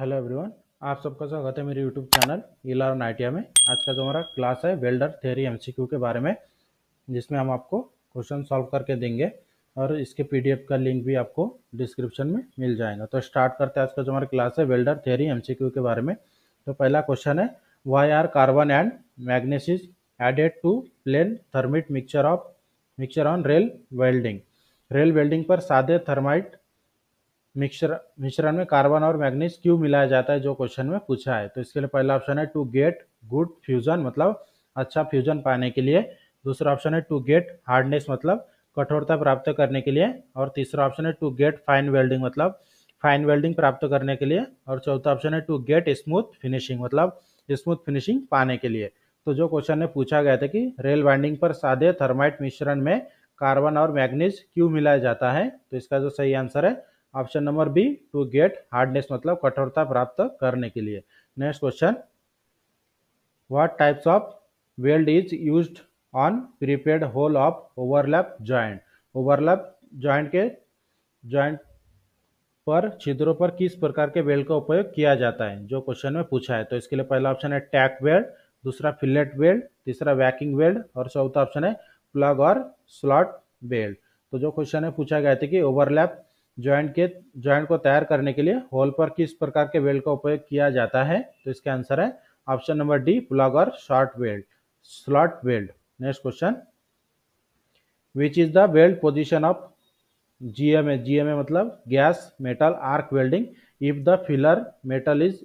Hello everyone आप सबका स्वागत है मेरे यूट्यूब चैनल इलार नाइटिया में आज का जो हमारा क्लास है वेल्डर थ्योरी एमसीक्यू के बारे में जिसमें हम आपको क्वेश्चन सॉल्व करके देंगे और इसके पीडीएफ का लिंक भी आपको डिस्क्रिप्शन में मिल जाएगा तो स्टार्ट करते हैं आज का जो हमारा क्लास है वेल्डर थेरी एम के बारे में तो पहला क्वेश्चन है why are carbon and manganese added to plain thermit mixture of mixture on rail welding rail welding पर सादे थर्माइट मिक्सर मिश्रण में कार्बन और मैग्नीज क्यों मिलाया जाता है जो क्वेश्चन में पूछा है तो इसके लिए पहला ऑप्शन है टू गेट गुड फ्यूजन मतलब अच्छा फ्यूजन पाने के लिए दूसरा ऑप्शन है टू गेट हार्डनेस मतलब कठोरता प्राप्त करने के लिए और तीसरा ऑप्शन है टू गेट फाइन वेल्डिंग मतलब फाइन वेल्डिंग प्राप्त करने के लिए और चौथा ऑप्शन है टू गेट स्मूथ फिनिशिंग मतलब स्मूथ फिनिशिंग पाने के लिए तो जो क्वेश्चन में पूछा गया था कि रेल वाइंडिंग पर सादे थर्माइट मिश्रण में कार्बन और मैग्नीज क्यों मिलाया जाता है तो इसका जो सही आंसर है option number B to get hardness मतलब कठोरता प्राप्त करने के लिए next question what types of weld is used on prepaid hole of overlap joint overlap joint के जॉइंट पर छिद्रों पर किस प्रकार के वेल्ड का उपयोग किया जाता है जो क्वेश्चन में पूछा है तो इसके लिए पहला ऑप्शन है टैक वेल्ड दूसरा फिलेट वेल्ड तीसरा वैकिंग वेल्ड और चौथा ऑप्शन है प्लग और स्लॉट वेल्ड तो जो क्वेश्चन है पूछा गया था कि ओवरलैप ज्वाइंट के ज्वाइंट को तैयार करने के लिए होल पर किस प्रकार के वेल्ड का उपयोग किया जाता है तो इसका आंसर है ऑप्शन नंबर डी प्लग और short weld slot weld next question which is the weld position of G M A G M A मतलब gas metal arc welding if the filler metal is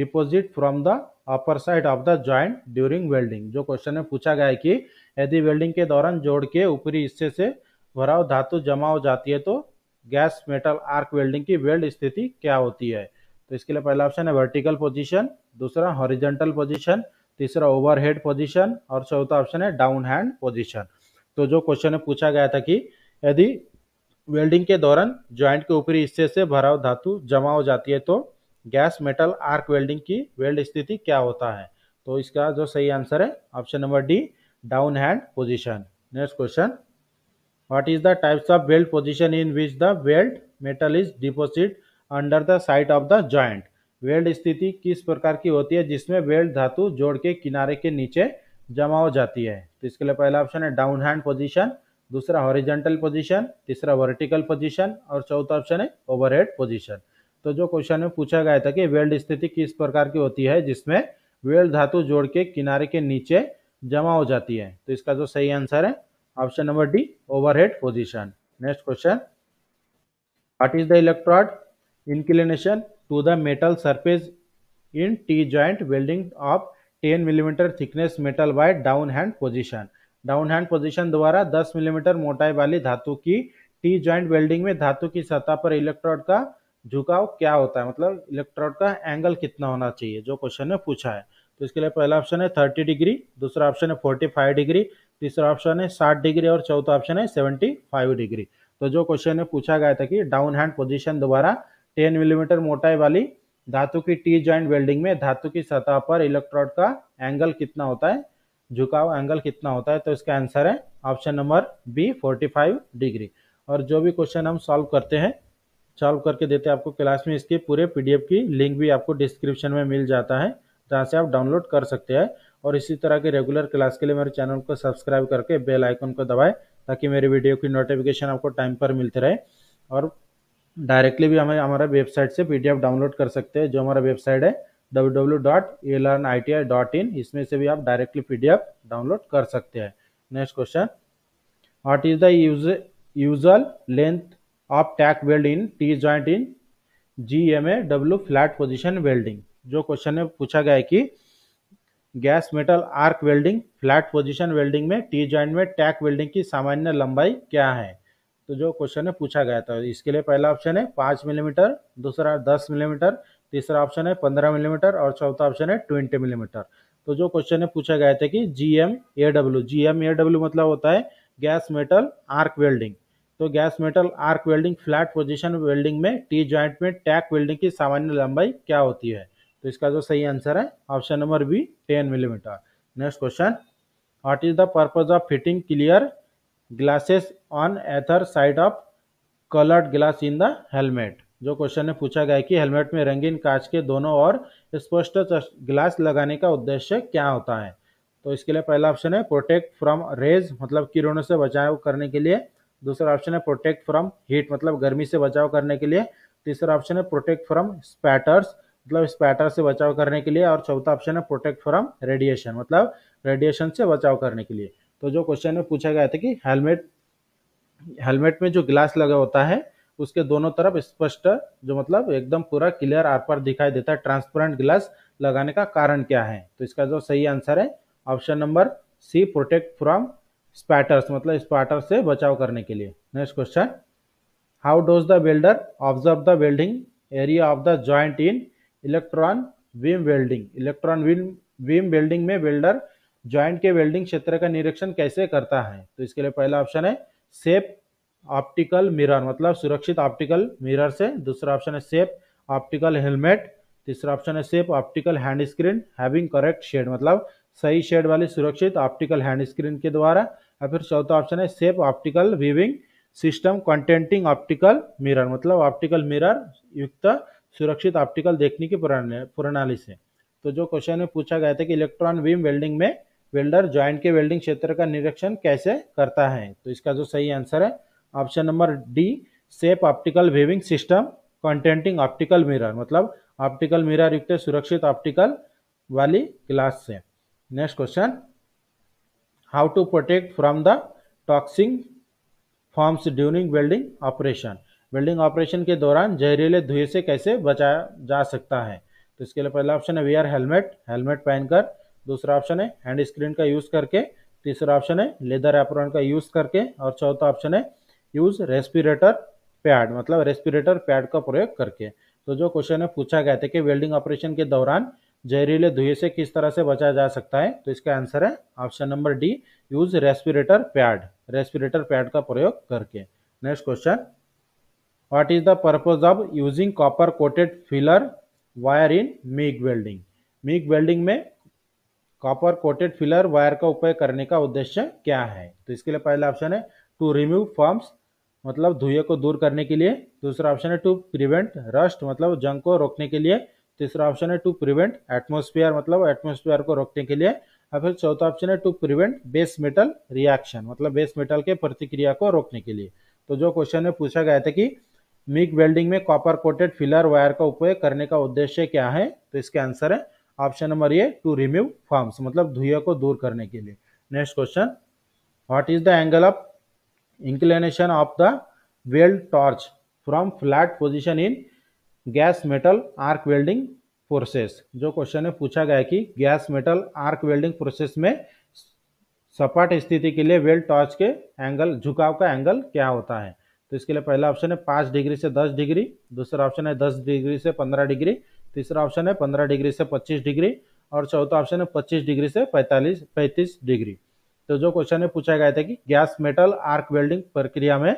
deposit from the upper side of the joint during welding जो question में पूछा गया है कि यदि welding के दौरान जोड़ के ऊपरी हिस्से से भराव धातु जमा हो जाती है तो गैस मेटल आर्क वेल्डिंग की वेल्ड स्थिति क्या होती है तो इसके लिए पहला ऑप्शन है वर्टिकल पोजीशन दूसरा हॉरिजेंटल पोजीशन तीसरा ओवरहेड पोजीशन और चौथा ऑप्शन है डाउन हैंड पोजीशन तो जो क्वेश्चन पूछा गया था कि यदि वेल्डिंग के दौरान ज्वाइंट के ऊपरी हिस्से से भराव धातु जमा हो जाती है तो गैस मेटल आर्क वेल्डिंग की वेल्ड स्थिति क्या होता है तो इसका जो सही आंसर है option number D down hand position next question What is the types of weld position in which the weld metal is deposit under the site of the joint? Weld स्थिति किस प्रकार की होती है जिसमें वेल्ड धातु जोड़ के किनारे के नीचे जमा हो जाती है तो इसके लिए पहला ऑप्शन है डाउन हैंड पोजिशन दूसरा हॉरिजेंटल पोजिशन तीसरा वर्टिकल पोजिशन और चौथा ऑप्शन है ओवरहेड पोजिशन तो जो क्वेश्चन में पूछा गया था कि वेल्ड स्थिति किस प्रकार की होती है जिसमें वेल्ड धातु जोड़ के किनारे के नीचे जमा हो जाती है तो इसका जो सही आंसर है option number D overhead position next question what is the electrode inclination to the metal surface in T joint welding of 10 millimetre thickness metal by down hand position down hand position द्वारा दस millimetre मोटाई वाली धातु की T joint welding में धातु की सतह पर इलेक्ट्रॉड का झुकाव क्या होता है मतलब इलेक्ट्रॉड का एंगल कितना होना चाहिए जो क्वेश्चन में पूछा है तो इसके लिए पहला ऑप्शन है 30 डिग्री दूसरा ऑप्शन है 45 डिग्री तीसरा ऑप्शन है साठ डिग्री और चौथा ऑप्शन है सेवेंटी फाइव डिग्री तो जो क्वेश्चन है पूछा गया था कि डाउन हैंड पोजिशन दोबारा टेन मिलीमीटर मोटाई वाली धातु की टी ज्वाइंट वेल्डिंग में धातु की सतह पर इलेक्ट्रोड का एंगल कितना होता है झुकाव एंगल कितना होता है तो इसका आंसर है ऑप्शन नंबर बी 45 डिग्री और जो भी क्वेश्चन हम सॉल्व करते हैं सॉल्व करके देते हैं आपको क्लास में इसके पूरे पीडीएफ की लिंक भी आपको डिस्क्रिप्शन में मिल जाता है जहाँ से आप डाउनलोड कर सकते हैं और इसी तरह के रेगुलर क्लास के लिए मेरे चैनल को सब्सक्राइब करके बेल आइकन को दबाएं ताकि मेरे वीडियो की नोटिफिकेशन आपको टाइम पर मिलते रहे और डायरेक्टली भी हमें हमारा वेबसाइट से पी डाउनलोड कर सकते हैं जो हमारा वेबसाइट है डब्ल्यू इसमें से भी आप डायरेक्टली पी डाउनलोड कर सकते हैं next question is the use usual length of tack weld in T joint in G M A W flat position welding जो क्वेश्चन में पूछा गया है कि gas metal arc welding flat position welding में टी ज्वाइंट में tack welding की सामान्य लंबाई क्या है तो जो क्वेश्चन है पूछा गया था इसके लिए पहला ऑप्शन है पाँच मिलीमीटर दूसरा दस मिलीमीटर तीसरा ऑप्शन है पंद्रह मिलीमीटर और चौथा ऑप्शन है ट्वेंटी मिलीमीटर तो जो क्वेश्चन है पूछा गया था कि G M A W G M A W मतलब होता है गैस मेटल आर्क वेल्डिंग तो gas metal arc welding flat position welding में टी ज्वाइंट में टैक वेल्डिंग की सामान्य लंबाई क्या होती है तो इसका जो सही आंसर है option number B ten millimetre next question what is the purpose of fitting clear glasses on either side of coloured glass in the helmet जो क्वेश्चन में पूछा गया है कि हेलमेट में रंगीन कांच के दोनों और स्पष्ट ग्लास लगाने का उद्देश्य क्या होता है तो इसके लिए पहला ऑप्शन है प्रोटेक्ट फ्रॉम रेज मतलब किरणों से बचाव करने के लिए दूसरा ऑप्शन है प्रोटेक्ट फ्रॉम हीट मतलब गर्मी से बचाव करने के लिए तीसरा ऑप्शन है प्रोटेक्ट फ्रॉम स्पैटर्स मतलब स्पैटर से बचाव करने के लिए और चौथा ऑप्शन है प्रोटेक्ट फ्रॉम रेडिएशन मतलब रेडिएशन से बचाव करने के लिए तो जो क्वेश्चन में पूछा गया था कि हेलमेट हेलमेट में जो ग्लास लगा होता है उसके दोनों तरफ स्पष्ट जो मतलब एकदम पूरा क्लियर आर पार दिखाई देता है ट्रांसपेरेंट ग्लास लगाने का कारण क्या है तो इसका जो सही आंसर है option number C protect from spatters मतलब स्पैटर से बचाव करने के लिए next question how does the builder observe the building area of the joint in electron beam welding electron beam beam welding में वेल्डर ज्वाइंट के welding क्षेत्र का निरीक्षण कैसे करता है तो इसके लिए पहला ऑप्शन है सेप ऑप्टिकल मिरर मतलब सुरक्षित ऑप्टिकल मिरर से दूसरा ऑप्शन है सेप ऑप्टिकल हेलमेट तीसरा ऑप्शन है safe optical hand screen having correct shade मतलब सही शेड वाली सुरक्षित ऑप्टिकल हैंड स्क्रीन के द्वारा या फिर चौथा ऑप्शन है safe optical viewing system containing optical mirror मतलब ऑप्टिकल मिरर युक्त सुरक्षित ऑप्टिकल देखने की प्रणाली से तो जो क्वेश्चन में पूछा गया था कि इलेक्ट्रॉन बीम वेल्डिंग में वेल्डर ज्वाइंट के वेल्डिंग क्षेत्र का निरीक्षण कैसे करता है तो इसका जो सही आंसर है option number D safe optical viewing system containing optical mirror मतलब ऑप्टिकल मिरर युक्त सुरक्षित ऑप्टिकल वाली ग्लास से next question how to protect from the toxic fumes during welding operation welding operation के दौरान जहरीले धुएं से कैसे बचाया जा सकता है तो इसके लिए पहला ऑप्शन है वीआर हेलमेट हेलमेट पहनकर दूसरा ऑप्शन है हैंड स्क्रीन का यूज़ करके तीसरा ऑप्शन है लेदर एप्रोन का यूज़ करके और चौथा ऑप्शन है यूज़ रेस्पिरेटर पैड मतलब रेस्पिरेटर पैड का प्रयोग करके तो जो क्वेश्चन है पूछा गया था कि वेल्डिंग ऑपरेशन के दौरान जहरीले धुएं से किस तरह से बचा जा सकता है तो इसका आंसर है option number D use respirator pad respirator pad का प्रयोग करके next question what is the purpose of using copper coated filler wire in MIG welding MIG welding में कॉपर कोटेड फिलर वायर का उपयोग करने का उद्देश्य क्या है तो इसके लिए पहला ऑप्शन है टू रिमूव फॉर्म्स मतलब धुए को दूर करने के लिए दूसरा ऑप्शन है टू प्रिवेंट रस्ट मतलब जंग को रोकने के लिए तीसरा ऑप्शन है टू प्रिवेंट एटमोस्फियर मतलब एटमोस्फियर को रोकने के लिए और फिर चौथा ऑप्शन है to prevent base metal reaction मतलब बेस मेटल के प्रतिक्रिया को रोकने के लिए तो जो क्वेश्चन में पूछा गया था कि मिग वेल्डिंग में कॉपर कोटेड फिलर वायर का उपयोग करने का उद्देश्य क्या है तो इसके आंसर है option number A to remove fumes मतलब धुए को दूर करने के लिए next question what is the angle of inclination of the weld torch from flat position in gas metal arc welding process जो क्वेश्चन है पूछा गया कि gas metal arc welding process में सपाट स्थिति के लिए वेल्ड टॉर्च के एंगल झुकाव का एंगल क्या होता है तो इसके लिए पहला ऑप्शन है पाँच डिग्री से दस डिग्री दूसरा ऑप्शन है दस डिग्री से पंद्रह डिग्री तीसरा ऑप्शन है पंद्रह डिग्री से पच्चीस डिग्री और चौथा ऑप्शन है पच्चीस डिग्री से पैंतालीस पैंतीस डिग्री तो जो क्वेश्चन है पूछा गया था कि गैस मेटल आर्क वेल्डिंग प्रक्रिया में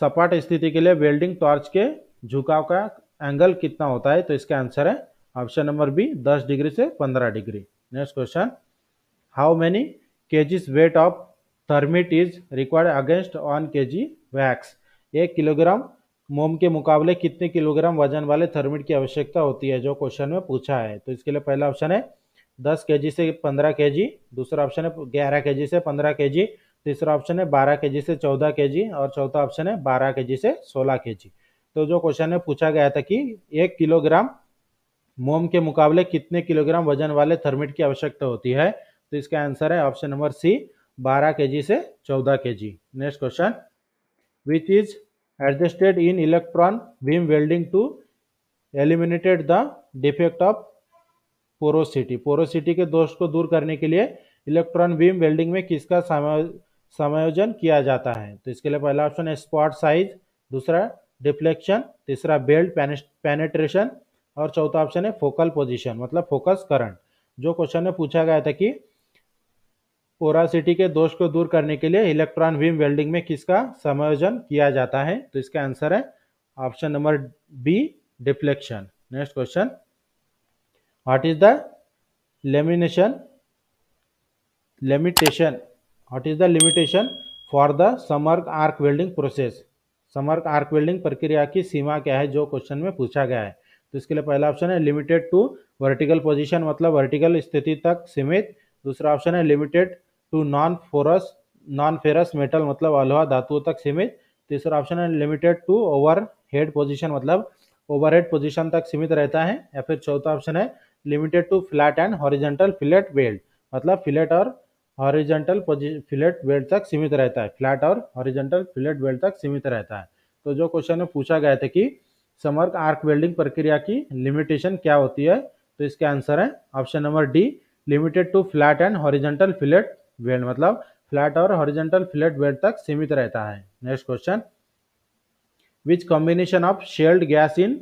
सपाट स्थिति के लिए वेल्डिंग टॉर्च के झुकाव का एंगल कितना होता है तो इसका आंसर है ऑप्शन नंबर बी 10 डिग्री से 15 degree next question how many kgs weight of thermit is required against one K G wax एक किलोग्राम मोम के मुकाबले कितने किलोग्राम वजन वाले थर्मिट की आवश्यकता होती है जो क्वेश्चन में पूछा है तो इसके लिए पहला ऑप्शन है दस के से पंद्रह के दूसरा ऑप्शन है ग्यारह के से पंद्रह के तीसरा ऑप्शन है बारह के से चौदह के और चौथा ऑप्शन है बारह के से सोलह के तो जो क्वेश्चन में पूछा गया था कि एक किलोग्राम मोम के मुकाबले कितने किलोग्राम वजन वाले थर्मिट की आवश्यकता होती है तो इसका आंसर है ऑप्शन नंबर सी बारह के से चौदह के next question which is adjusted in electron beam welding to eliminated the defect of porosity porosity के दोष को दूर करने के लिए इलेक्ट्रॉन बीम वेल्डिंग में किसका समायोजन किया जाता है तो इसके लिए पहला ऑप्शन है स्पॉट साइज दूसरा डिफ्लेक्शन तीसरा बेल्ट पेनेट्रेशन और चौथा ऑप्शन है फोकल पोजीशन मतलब फोकस करंट जो क्वेश्चन में पूछा गया था कि पोरासिटी के दोष को दूर करने के लिए इलेक्ट्रॉन विम वेल्डिंग में किसका समायोजन किया जाता है तो इसका आंसर है option number B deflection next question what is the lamination limitation what is the limitation for the submerged arc welding process submerged arc welding प्रक्रिया की सीमा क्या है जो क्वेश्चन में पूछा गया है तो इसके लिए पहला ऑप्शन है लिमिटेड टू वर्टिकल पोजिशन मतलब वर्टिकल स्थिति तक सीमित दूसरा ऑप्शन है limited to non ferrous non ferrous metal मतलब अलोहा धातुओं तक सीमित तीसरा ऑप्शन है limited to overhead position मतलब ओवर हेड पोजिशन तक सीमित रहता है या फिर चौथा ऑप्शन है limited to flat and horizontal fillet weld मतलब फिलेट और हॉरिजेंटल फिलेट बेल्ट तक सीमित रहता है फ्लैट और हॉरिजेंटल फिलेट बेल्ट तक सीमित रहता है तो जो क्वेश्चन में पूछा गया था कि समर्क आर्क वेल्डिंग प्रक्रिया की लिमिटेशन क्या होती है तो इसका आंसर है option number D limited to flat and horizontal fillet bead मतलब फ्लैट और हॉरिजेंटल फ्लैट बेड तक सीमित रहता है next question which combination of shield gas in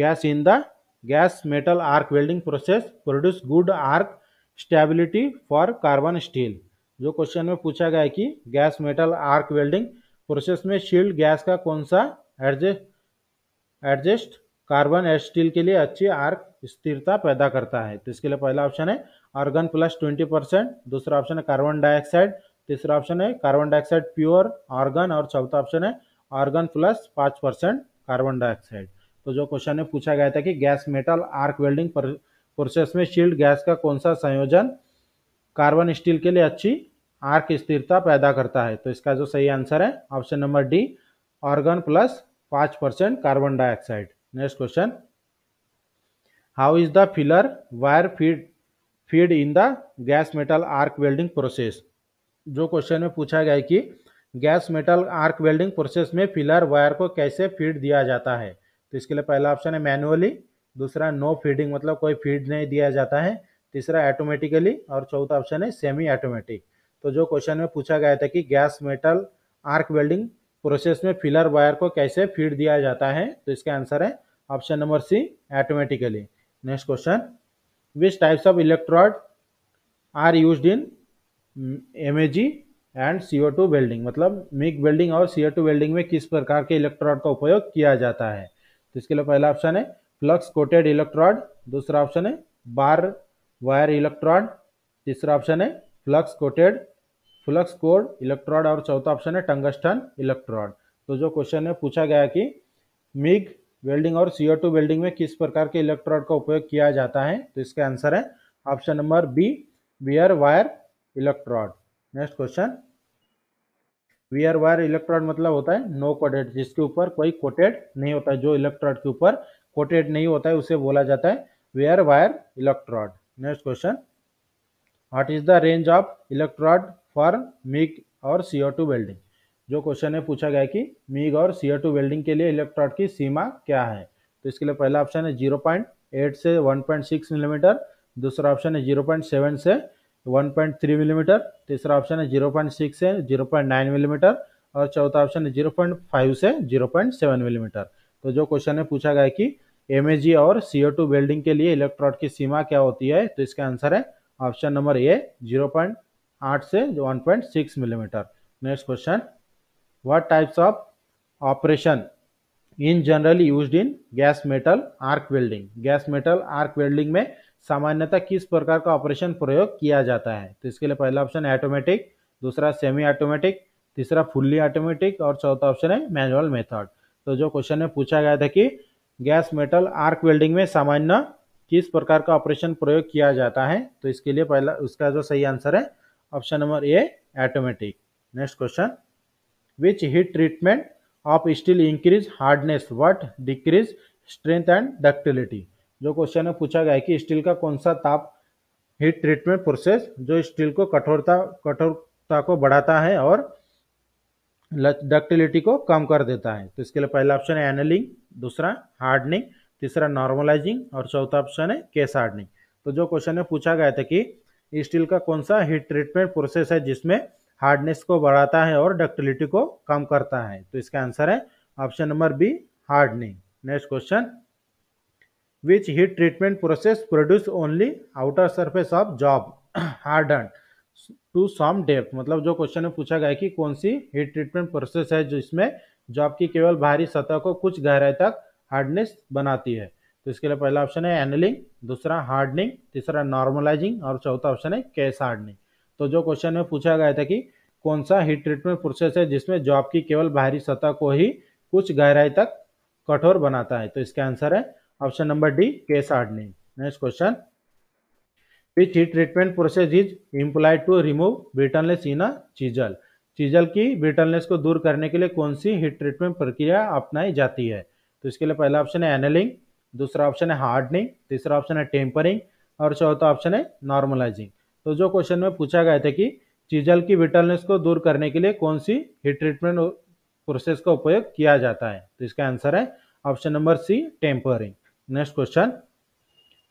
gas in the gas metal arc welding process produce good arc stability for carbon steel जो question में पूछा गया है कि gas metal arc welding process में शील्ड गैस का कौन सा एडजस्ट एडजस्ट कार्बन स्टील के लिए अच्छी आर्क स्थिरता पैदा करता है तो इसके लिए पहला ऑप्शन है आर्गन प्लस ट्वेंटी परसेंट दूसरा ऑप्शन है कार्बन डाइऑक्साइड तीसरा ऑप्शन है कार्बन डाइऑक्साइड प्योर आर्गन और चौथा ऑप्शन है आर्गन प्लस पाँच परसेंट कार्बन डाइऑक्साइड तो जो क्वेश्चन में पूछा गया था कि gas metal arc welding process में शील्ड गैस का कौन सा संयोजन कार्बन स्टील के लिए अच्छी आर्क स्थिरता पैदा करता है तो इसका जो सही आंसर है option number D argon plus पाँच percent carbon dioxide next question how is the filler wire feed feed in the gas metal arc welding process जो क्वेश्चन में पूछा गया है कि gas metal arc welding process में filler wire को कैसे फीड दिया जाता है तो इसके लिए पहला ऑप्शन है मैनुअली दूसरा नो फीडिंग मतलब कोई फीड नहीं दिया जाता है तीसरा ऑटोमेटिकली और चौथा ऑप्शन है सेमी ऑटोमेटिक तो जो क्वेश्चन में पूछा गया था कि gas metal arc welding process में फिलर वायर को कैसे फीड दिया जाता है तो इसका आंसर है option number C automatically next question which types of electrode are used in MAG and C two welding मतलब मिक वेल्डिंग और सी टू वेल्डिंग में किस प्रकार के इलेक्ट्रॉड का उपयोग किया जाता है तो इसके लिए पहला ऑप्शन है फ्लक्स कोटेड इलेक्ट्रॉड दूसरा ऑप्शन है बार वायर इलेक्ट्रॉड तीसरा ऑप्शन है flux coated flux cored electrode और चौथा ऑप्शन है टंगस्टन इलेक्ट्रॉड तो जो क्वेश्चन है पूछा गया कि मिग वेल्डिंग और सीओ टू वेल्डिंग में किस प्रकार के इलेक्ट्रोड का उपयोग किया जाता है तो इसका आंसर है option number B bare wire electrode next question bare wire electrode मतलब होता है नो कोटेड जिसके ऊपर कोई कोटेड नहीं होता जो इलेक्ट्रोड के ऊपर कोटेड नहीं होता है उसे बोला जाता है bare wire electrode next question what is the range of electrode for for और सीओ टू वेल्डिंग जो क्वेश्चन है पूछा गया कि मीग और सी टू वेल्डिंग के लिए इलेक्ट्रॉड की सीमा क्या है तो इसके लिए पहला ऑप्शन है जीरो पॉइंट एट से वन पॉइंट सिक्स मिलीमीटर दूसरा ऑप्शन है जीरो पॉइंट सेवन से वन पॉइंट थ्री मिलीमीटर तीसरा ऑप्शन है जीरो पॉइंट सिक्स से जीरो पॉइंट नाइन मिलीमीटर और चौथा ऑप्शन है जीरो पॉइंट फाइव से जीरो पॉइंट सेवन मिलीमीटर तो जो क्वेश्चन है पूछा गया कि एम और सी टू वेल्डिंग के लिए इलेक्ट्रॉड की सीमा क्या होती है तो इसका आंसर है option number A zero point आठ से one point six millimetre next question what types of operation in generally used in gas metal arc welding gas metal arc welding में सामान्यतः किस प्रकार का ऑपरेशन प्रयोग किया जाता है तो इसके लिए पहला ऑप्शन है ऑटोमेटिक दूसरा सेमी ऑटोमेटिक तीसरा फुल्ली ऑटोमेटिक और चौथा ऑप्शन है मैनुअल मेथड तो जो क्वेश्चन में पूछा गया था कि गैस मेटल आर्क वेल्डिंग में सामान्य किस प्रकार का ऑपरेशन प्रयोग किया जाता है तो इसके लिए पहला उसका जो सही आंसर है option number A automatic next question which heat treatment of steel increase hardness what decrease strength and ductility जो क्वेश्चन में पूछा गया है कि स्टील का कौन सा ताप हीट ट्रीटमेंट प्रोसेस जो स्टील को कठोरता कठोरता को बढ़ाता है और डक्टिलिटी को कम कर देता है तो इसके लिए पहला ऑप्शन है एनलिंग दूसरा हार्डनिंग तीसरा नॉर्मलाइजिंग और चौथा ऑप्शन है केस हार्डनिंग तो जो क्वेश्चन में पूछा गया था कि स्टील का कौन सा हीट ट्रीटमेंट प्रोसेस है जिसमें हार्डनेस को बढ़ाता है और डक्टिलिटी को कम करता है तो इसका आंसर है option number B hardening next question which heat treatment process produce only outer surface of job harden to some depth मतलब जो क्वेश्चन में पूछा गया कि कौन सी हीट ट्रीटमेंट प्रोसेस है जो इसमें जॉब की केवल भारी सतह को कुछ गहराई तक हार्डनेस बनाती है तो इसके लिए पहला ऑप्शन है एनलिंग दूसरा हार्डनिंग तीसरा नॉर्मलाइजिंग और चौथा ऑप्शन है कैस हार्डनिंग तो जो क्वेश्चन में पूछा गया था कि कौन सा हीट ट्रीटमेंट प्रोसेस है जिसमें जॉब की केवल बाहरी सतह को ही कुछ गहराई तक कठोर बनाता है तो इसका आंसर है option number D case hardening next question which heat treatment process is employed to remove brittleness in a chisel chisel की ब्रिटनलेस को दूर करने के लिए कौन सी हीट ट्रीटमेंट प्रक्रिया अपनाई जाती है तो इसके लिए पहला ऑप्शन है एनलिंग दूसरा ऑप्शन है हार्डनिंग तीसरा ऑप्शन है टेम्परिंग और चौथा ऑप्शन है नॉर्मलाइजिंग तो जो क्वेश्चन में पूछा गया था कि चीजल की विटलनेस को दूर करने के लिए कौन सी हीट ट्रीटमेंट प्रोसेस का उपयोग किया जाता है तो इसका आंसर है option number C tempering next question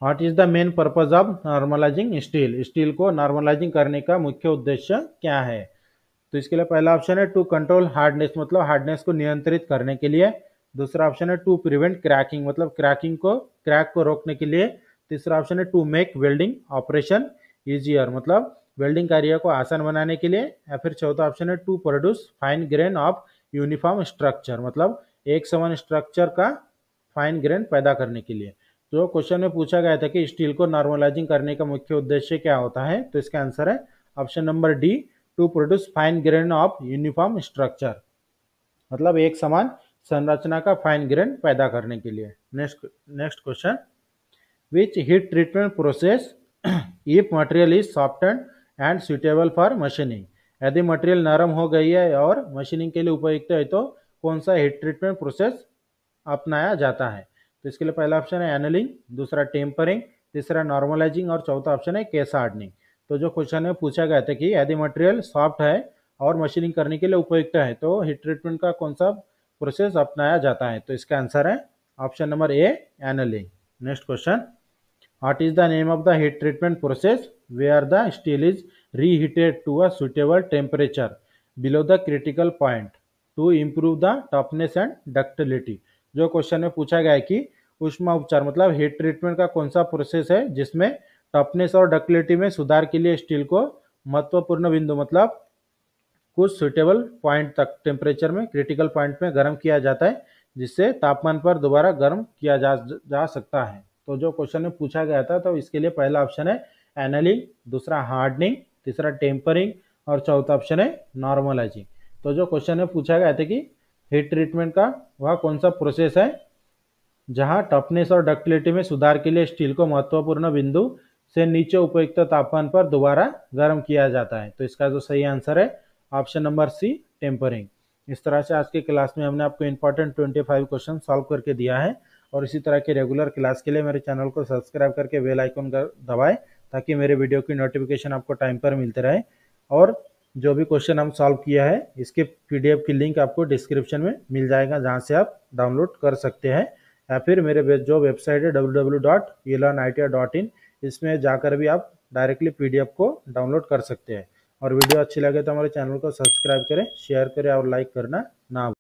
what is the main purpose of normalising steel steel को नॉर्मलाइजिंग करने का मुख्य उद्देश्य क्या है तो इसके लिए पहला ऑप्शन है टू कंट्रोल हार्डनेस मतलब हार्डनेस को नियंत्रित करने के लिए दूसरा ऑप्शन है टू प्रिवेंट क्रैकिंग मतलब क्रैकिंग को क्रैक को रोकने के लिए तीसरा ऑप्शन है to make welding operation easier मतलब वेल्डिंग कार्य को आसान बनाने के लिए या फिर चौथा ऑप्शन है to produce fine grain of uniform structure मतलब एक समान स्ट्रक्चर का फाइन ग्रेन पैदा करने के लिए जो तो क्वेश्चन में पूछा गया था कि स्टील को नॉर्मलाइजिंग करने का मुख्य उद्देश्य क्या होता है तो इसका आंसर है option number D to produce fine grain of uniform structure मतलब एक समान संरचना का फाइन ग्रेन पैदा करने के लिए next next question which heat treatment process if material is soft and suitable for machining यदि मटेरियल नरम हो गई है और मशीनिंग के लिए उपयुक्त है तो कौन सा हीट ट्रीटमेंट प्रोसेस अपनाया जाता है तो इसके लिए पहला ऑप्शन है एनलिंग दूसरा टेम्परिंग तीसरा नॉर्मलाइजिंग और चौथा ऑप्शन है केस हार्डनिंग तो जो क्वेश्चन में पूछा गया था कि यदि मटेरियल सॉफ्ट है और मशीनिंग करने के लिए उपयुक्त है तो हीट ट्रीटमेंट का कौन सा प्रोसेस अपनाया जाता है तो इसका आंसर है option number A annealing next question What is the name of the heat treatment process where the steel is reheated to a suitable temperature below the critical point to improve the toughness and ductility? जो question में पूछा गया है कि उष्मा उपचार मतलब heat treatment का कौन सा प्रोसेस है जिसमें टफनेस और डक्टिलिटी में सुधार के लिए स्टील को महत्वपूर्ण बिंदु मतलब कुछ सुटेबल पॉइंट तक टेम्परेचर में क्रिटिकल पॉइंट में गर्म किया जाता है जिससे तापमान पर दोबारा गर्म किया जा, जा सकता है तो जो क्वेश्चन में पूछा गया था तो इसके लिए पहला ऑप्शन है एनलिंग दूसरा हार्डनिंग तीसरा टेम्परिंग और चौथा ऑप्शन है नॉर्मलाइजिंग तो जो क्वेश्चन में पूछा गया था कि हीट ट्रीटमेंट का वह कौन सा प्रोसेस है जहां टफनेस और डक्टिलिटी में सुधार के लिए स्टील को महत्वपूर्ण बिंदु से नीचे उपयुक्त तापमान पर दोबारा गर्म किया जाता है तो इसका जो सही आंसर है ऑप्शन नंबर सी टेम्परिंग इस तरह से आज के क्लास में हमने आपको इम्पोर्टेंट 25 क्वेश्चन सॉल्व करके दिया है और इसी तरह के रेगुलर क्लास के लिए मेरे चैनल को सब्सक्राइब करके बेल आइकन कर दबाएं ताकि मेरे वीडियो की नोटिफिकेशन आपको टाइम पर मिलते रहे और जो भी क्वेश्चन हम सॉल्व किया है इसके पीडीएफ की लिंक आपको डिस्क्रिप्शन में मिल जाएगा जहाँ से आप डाउनलोड कर सकते हैं या फिर मेरे जो वेबसाइट है डब्ल्यू e इसमें जाकर भी आप डायरेक्टली पीडीएफ को डाउनलोड कर सकते हैं और वीडियो अच्छी लगे तो हमारे चैनल को सब्सक्राइब करें शेयर करें और लाइक करना ना